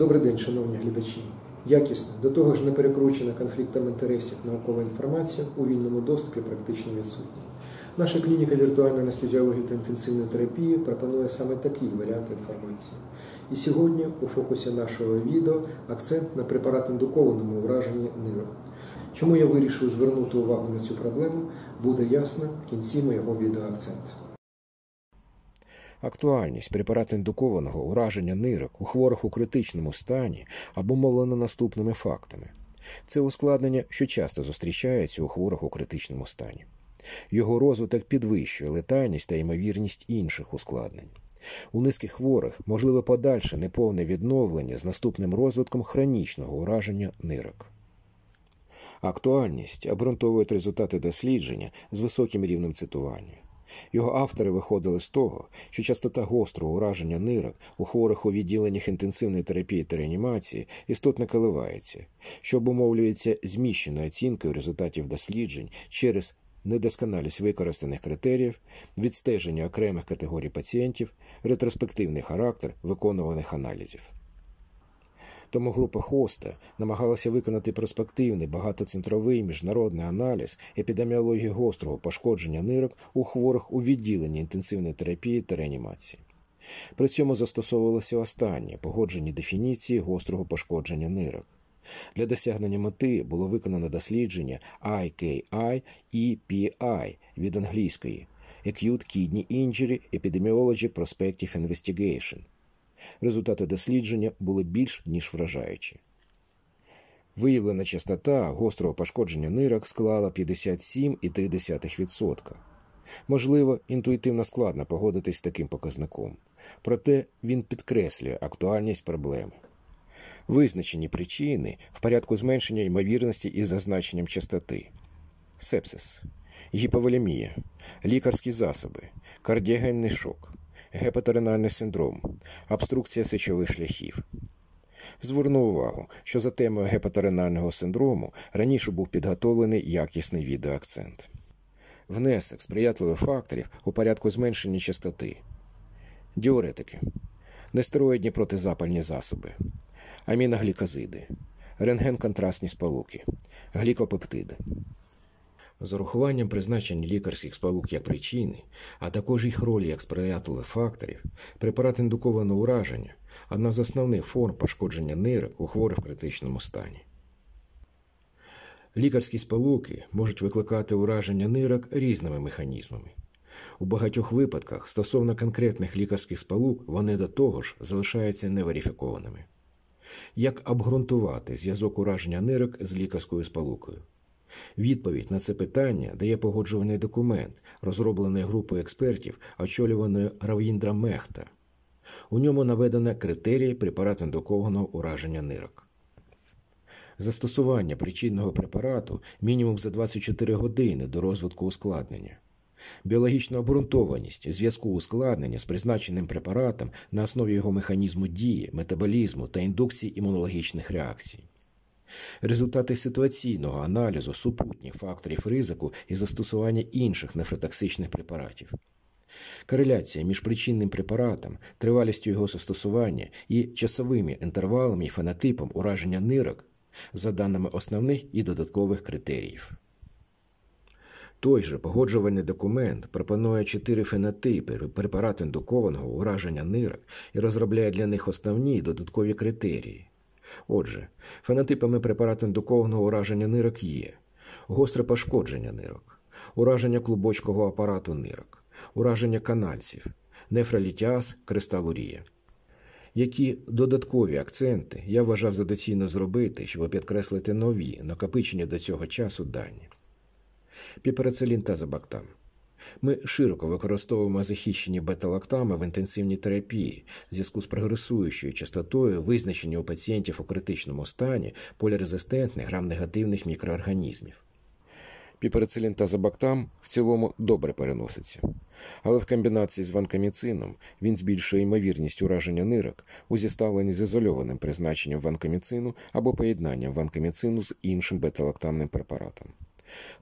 Добрий день, шановні глядачі. Якісна, до того ж не перекручена конфліктом інтересів наукова інформація у вільному доступі практично відсутня. Наша клініка віртуальної анестезіології та інтенсивної терапії пропонує саме такий варіант інформації. І сьогодні у фокусі нашого відео акцент на препарат-індукованому ураженні нирок. Чому я вирішив звернути увагу на цю проблему, буде ясно в кінці моєго відеоакценту. Актуальність препарат індукованого ураження нирок у хворих у критичному стані або мовлено наступними фактами. Це ускладнення, що часто зустрічається у хворих у критичному стані. Його розвиток підвищує летальність та ймовірність інших ускладнень. У низьких хворих можливе подальше неповне відновлення з наступним розвитком хронічного ураження нирок. Актуальність обґрунтовують результати дослідження з високим рівнем цитування. Його автори виходили з того, що частота гострого ураження нирок у хворих у відділеннях інтенсивної терапії та реанімації істотно коливається, що обумовлюється зміщеною оцінкою результатів досліджень через недосконалість використаних критеріїв, відстеження окремих категорій пацієнтів, ретроспективний характер виконуваних аналізів. Тому група хоста намагалася виконати перспективний багатоцентровий міжнародний аналіз епідеміології гострого пошкодження нирок у хворих у відділенні інтенсивної терапії та реанімації. При цьому застосовувалися останні погоджені дефініції гострого пошкодження нирок. Для досягнення мети було виконано дослідження IKI EPI від англійської Acute Kidney Injury Epidemiology Prospective Investigation – Результати дослідження були більш ніж вражаючі. Виявлена частота гострого пошкодження нирок склала 57,3%. Можливо, інтуїтивно складно погодитись з таким показником, проте він підкреслює актуальність проблеми. Визначені причини в порядку зменшення ймовірності із зазначенням частоти, сепсис, гіповолемія, лікарські засоби, кардіогенний шок, Гепатеринальний синдром, обструкція сечових шляхів. Зверну увагу, що за темою гепаторинального синдрому раніше був підготовлений якісний відеоакцент. Внесок сприятливих факторів у порядку зменшення частоти, діуретики, нестероїдні протизапальні засоби, аміногліказиди, рентгенконтрастні сполуки, глікопептиди. З урахуванням призначень лікарських спалук як причини, а також їх ролі як сприятливих факторів, препарат індукованого ураження, одна з основних форм пошкодження нирок у хворих в критичному стані. Лікарські спалуки можуть викликати ураження нирок різними механізмами. У багатьох випадках стосовно конкретних лікарських спалук вони до того ж залишаються неверифікованими. Як обґрунтувати зв'язок ураження нирок з лікарською спалукою? Відповідь на це питання дає погоджуваний документ, розроблений групою експертів, очолюваною Рав'індра Мехта. У ньому наведено критерії препарату індукованого ураження нирок. Застосування причинного препарату мінімум за 24 години до розвитку ускладнення. Біологічна обґрунтованість зв'язку ускладнення з призначеним препаратом на основі його механізму дії, метаболізму та індукції імунологічних реакцій. Результати ситуаційного аналізу супутніх факторів ризику і застосування інших нефротоксичних препаратів. Кореляція між причинним препаратом, тривалістю його застосування і часовими інтервалами і фенотипом ураження нирок за даними основних і додаткових критеріїв. Той же погоджувальний документ пропонує чотири фенотипи препарат індукованого ураження нирок і розробляє для них основні і додаткові критерії. Отже, фенотипами препарату індукованого ураження нирок є гостре пошкодження нирок, ураження клубочкового апарату нирок, ураження канальців, нефролітіаз, кристалурія. Які додаткові акценти я вважав за доцільно зробити, щоб підкреслити нові накопичення до цього часу дані? Піперацелін та забактам. Ми широко використовуємо захищені бета-лактами в інтенсивній терапії, в зв'язку з прогресуючою частотою визначення у пацієнтів у критичному стані полірезистентних грам-негативних мікроорганізмів. Піперицилін та забактам в цілому добре переноситься, але в комбінації з ванкаміцином він збільшує ймовірність ураження нирок у зіставленні з ізольованим призначенням ванкоміцину або поєднанням ванкаміцину з іншим беталактамним препаратом.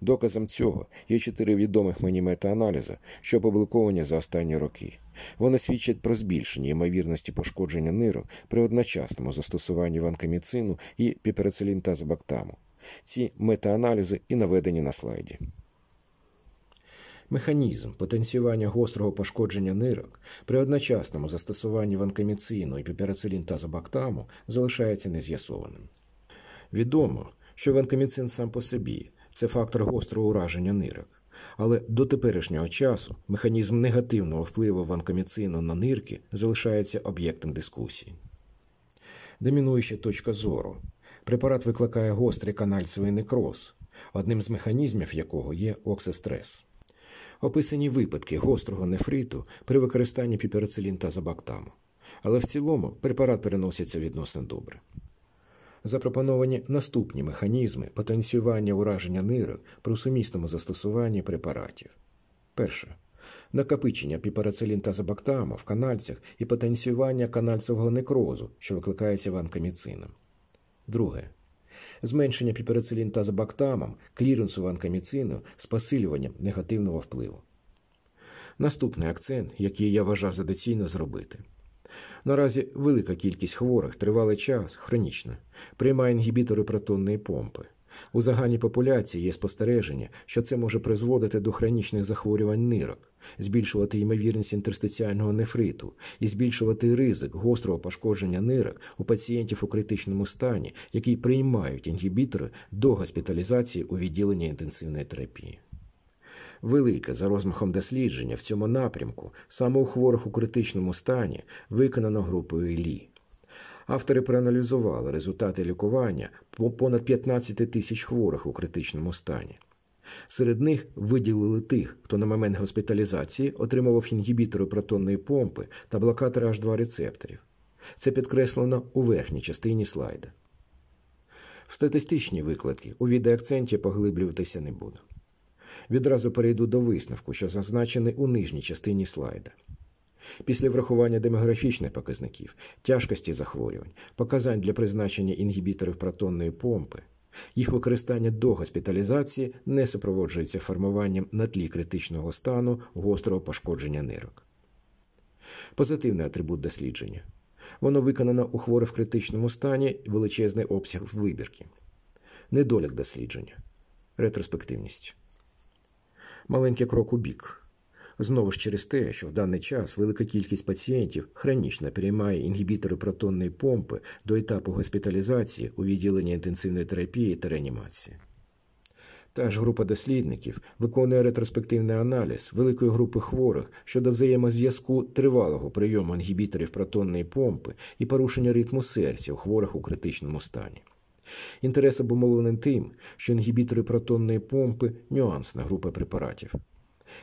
Доказом цього є чотири відомих мені метааналізи, що опубліковані за останні роки. Вони свідчать про збільшення ймовірності пошкодження нирок при одночасному застосуванні ванкаміцину і піперацелінтазобактаму. Ці метааналізи і наведені на слайді. Механізм потенціювання гострого пошкодження нирок при одночасному застосуванні ванкаміцину і піперацелінтазобактаму залишається нез'ясованим. Відомо, що ванкаміцин сам по собі це фактор гострого ураження нирок. Але до теперішнього часу механізм негативного впливу ванкоміцину на нирки залишається об'єктом дискусії. Домінуюча точка зору. Препарат викликає гострий канальцевий некроз, одним з механізмів якого є оксестрес. Описані випадки гострого нефриту при використанні піпероцилін та забактаму. Але в цілому препарат переноситься відносно добре запропоновані наступні механізми потенціювання ураження нирок при сумісному застосуванні препаратів. Перше. Накопичення піпарацелін та забактама в канальцях і потенціювання канальцевого некрозу, що викликається ванкаміцином. Друге. Зменшення піперацелін та забактамом, кліренсу ванкаміцину з посилюванням негативного впливу. Наступний акцент, який я вважав за доцільно зробити. Наразі велика кількість хворих тривалий час, хронічно, приймає інгібітори протонної помпи. У загальній популяції є спостереження, що це може призводити до хронічних захворювань нирок, збільшувати ймовірність інтерстиціального нефриту і збільшувати ризик гострого пошкодження нирок у пацієнтів у критичному стані, які приймають інгібітори до госпіталізації у відділенні інтенсивної терапії велике за розмахом дослідження в цьому напрямку, саме у хворих у критичному стані, виконано групою Лі. Автори проаналізували результати лікування понад 15 тисяч хворих у критичному стані. Серед них виділили тих, хто на момент госпіталізації отримував інгібітори протонної помпи та блокатори H2 рецепторів. Це підкреслено у верхній частині слайда. Статистичні викладки у відеоакценті поглиблюватися не буду. Відразу перейду до висновку, що зазначений у нижній частині слайда. Після врахування демографічних показників, тяжкості захворювань, показань для призначення інгібіторів протонної помпи, їх використання до госпіталізації не супроводжується формуванням на тлі критичного стану гострого пошкодження нирок. Позитивний атрибут дослідження. Воно виконано у хворих в критичному стані величезний обсяг вибірки, недолік дослідження, ретроспективність маленький крок у бік. Знову ж через те, що в даний час велика кількість пацієнтів хронічно переймає інгібітори протонної помпи до етапу госпіталізації у відділенні інтенсивної терапії та реанімації. Та ж група дослідників виконує ретроспективний аналіз великої групи хворих щодо взаємозв'язку тривалого прийому інгібіторів протонної помпи і порушення ритму серця у хворих у критичному стані. Інтерес обумовлений тим, що інгібітори протонної помпи нюансна група препаратів.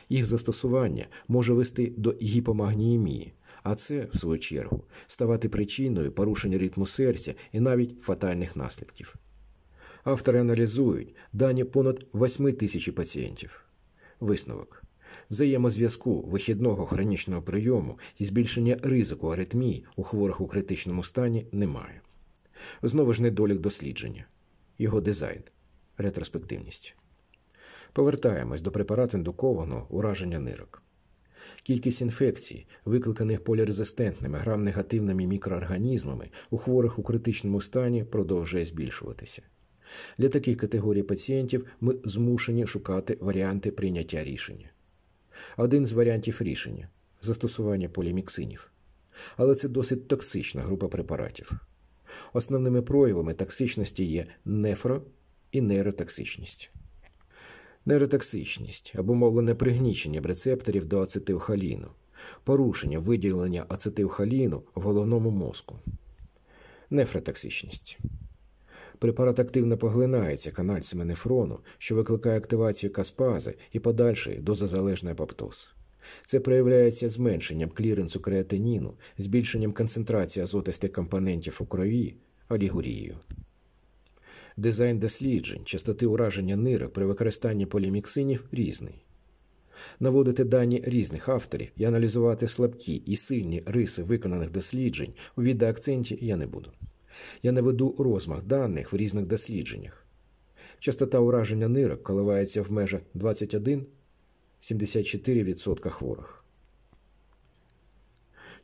Їх застосування може вести до гіпомагніємії, а це, в свою чергу, ставати причиною порушення ритму серця і навіть фатальних наслідків. Автори аналізують дані понад 8 тисячі пацієнтів. Висновок взаємозв'язку вихідного хронічного прийому і збільшення ризику аритмії у хворих у критичному стані немає. Знову ж недолік дослідження, його дизайн, ретроспективність. Повертаємось до препарату індукованого ураження нирок. Кількість інфекцій, викликаних полірезистентними грам-негативними мікроорганізмами у хворих у критичному стані, продовжує збільшуватися. Для таких категорій пацієнтів ми змушені шукати варіанти прийняття рішення. Один з варіантів рішення застосування поліміксинів. Але це досить токсична група препаратів. Основними проявами токсичності є нефро і нейротоксичність. Нейротоксичність обумовлене пригнічення рецепторів до ацетилхоліну, порушення виділення ацетилхоліну в головному мозку, нефротоксичність. Препарат активно поглинається канальцями нефрону, що викликає активацію каспази і подальший дозозалежний апоптоз. Це проявляється зменшенням кліренсу креатиніну, збільшенням концентрації азотистих компонентів у крові, олігурією. Дизайн досліджень, частоти ураження нира при використанні поліміксинів різний. Наводити дані різних авторів і аналізувати слабкі і сильні риси виконаних досліджень у відеоакценті я не буду. Я наведу розмах даних в різних дослідженнях. Частота ураження нирок коливається в межах 21 74% хворих.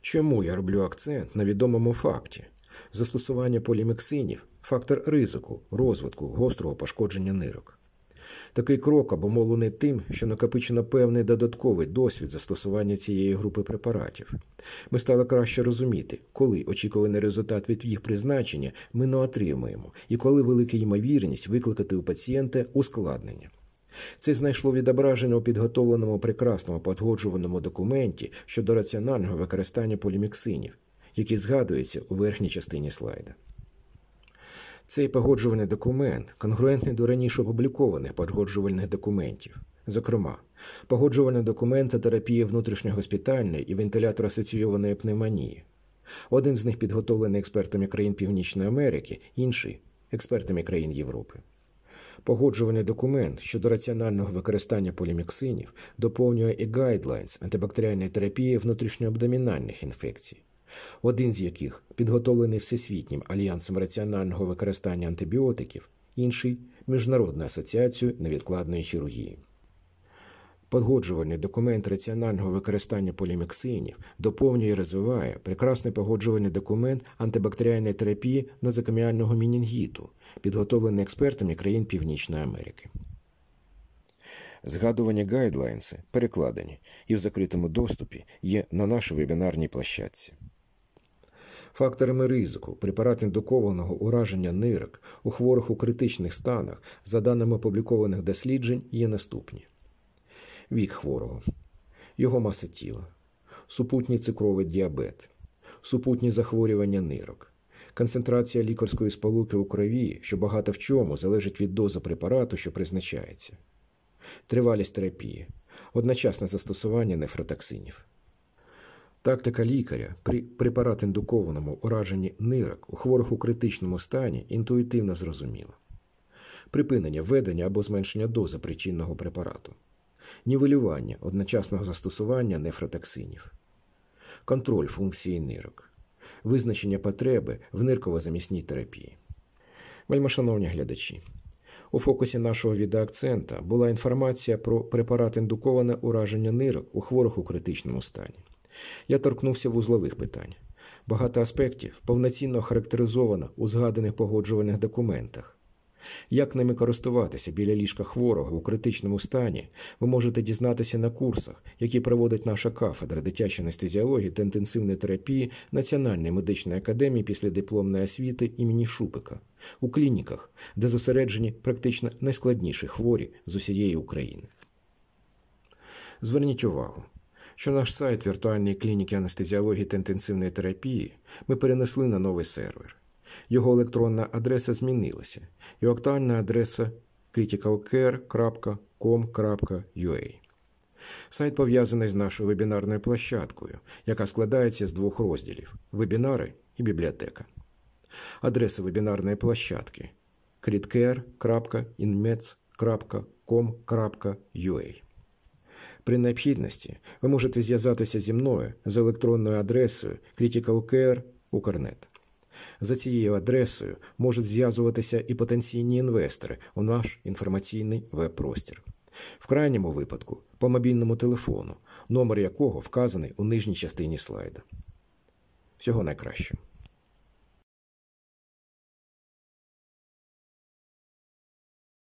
Чому я роблю акцент на відомому факті застосування полімексинів фактор ризику, розвитку, гострого пошкодження нирок? Такий крок обумовлений тим, що накопичено певний додатковий досвід застосування цієї групи препаратів. Ми стали краще розуміти, коли очікуваний результат від їх призначення ми не отримуємо і коли велика ймовірність викликати у пацієнта ускладнення. Це знайшло відображення у підготовленому прекрасному подгоджуваному документі щодо раціонального використання поліміксинів, які згадуються у верхній частині слайда. Цей погоджувальний документ конгруентний до раніше опублікованих погоджувальних документів. Зокрема, погоджувальні документи терапії внутрішньогоспітальної і вентилятор асоційованої пневмонії. Один з них підготовлений експертами країн Північної Америки, інший експертами країн Європи. Погоджуваний документ щодо раціонального використання поліміксинів доповнює і гайдлайнс антибактеріальної терапії внутрішньоабдомінальних інфекцій, один з яких підготовлений Всесвітнім альянсом раціонального використання антибіотиків, інший Міжнародною асоціацією невідкладної хірургії. Погоджувальний документ раціонального використання поліміксинів доповнює і розвиває прекрасний погоджувальний документ антибактеріальної терапії нозакаміального мінінгіту, підготовлений експертами країн Північної Америки. Згадувані гайдлайнси перекладені і в закритому доступі є на нашій вебінарній площадці. Факторами ризику препарат індукованого ураження нирок у хворих у критичних станах, за даними опублікованих досліджень, є наступні вік хворого, його маса тіла, супутній цукровий діабет, супутні захворювання нирок, концентрація лікарської сполуки у крові, що багато в чому залежить від дози препарату, що призначається, тривалість терапії, одночасне застосування нефротоксинів. Тактика лікаря при препарат-індукованому ураженні нирок у хворих у критичному стані інтуїтивно зрозуміла припинення введення або зменшення дози причинного препарату нівелювання одночасного застосування нефротоксинів, контроль функції нирок, визначення потреби в нирково-замісній терапії. Вельмашановні глядачі, у фокусі нашого відеоакцента була інформація про препарат індуковане ураження нирок у хворих у критичному стані. Я торкнувся вузлових питань. Багато аспектів повноцінно характеризовано у згаданих погоджувальних документах, як ними користуватися біля ліжка хворого у критичному стані, ви можете дізнатися на курсах, які проводить наша кафедра дитячої анестезіології та інтенсивної терапії Національної медичної академії після дипломної освіти імені Шупика у клініках, де зосереджені практично найскладніші хворі з усієї України. Зверніть увагу. Що наш сайт віртуальної клініки анестезіології та інтенсивної терапії ми перенесли на новий сервер. Його електронна адреса змінилася, і актуальна адреса criticalcare.com.ua. Сайт пов'язаний з нашою вебінарною площадкою, яка складається з двох розділів вебінари і бібліотека. Адреса вебінарної площадки critcare.inmets.com.ua. При необхідності ви можете зв'язатися зі мною за електронною адресою criticalcare.ukarnet. За цією адресою можуть зв'язуватися і потенційні інвестори у наш інформаційний веб-простір. В крайньому випадку по мобільному телефону, номер якого вказаний у нижній частині слайда. Всього найкращого.